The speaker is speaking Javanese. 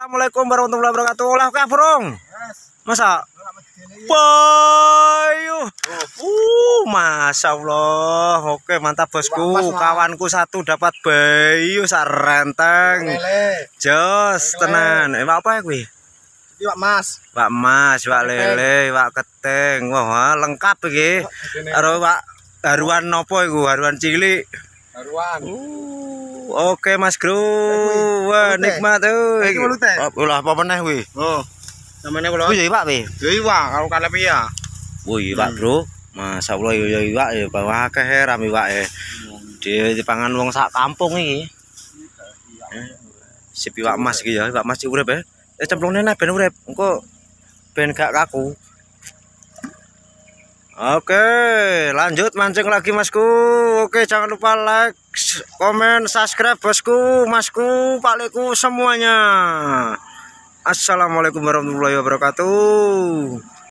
Assalamualaikum warahmatullahi wabarakatuh. Olah kafrong. Masa? Bayu. Oh. Uh, masya Allah. Oke, mantap bosku. Kawanku satu dapat bayu sarenteng. Jos tenan. Eh, apa ya kui? Pak Mas. Pak Mas, Pak Lele, Pak Keteng. Wah, lengkap iki. Karo Pak Haruan nopo iku? Haruan cilik. Haruan. Uh. Oke Mas Gro. Wah, nikmat euy. Iki oh, apa meneh kuwi? Oh. Samene kula. Kuwi oh, iwak kuwi. Yo iwak karo kalepia. Woi iwak, hmm. Bro. Masyaallah yo yo iwak ya bawa akeh rame iwak e. Dipangan wong sak kampung iki. Sip iwak emas iki ya, iwak emas urip e. Eh cemplungne nek ben urip, engko ben gak kaku. Oke, lanjut mancing lagi Masku. Oke, jangan lupa like, komen, subscribe Bosku, Masku, Pakleku semuanya. Assalamualaikum warahmatullahi wabarakatuh.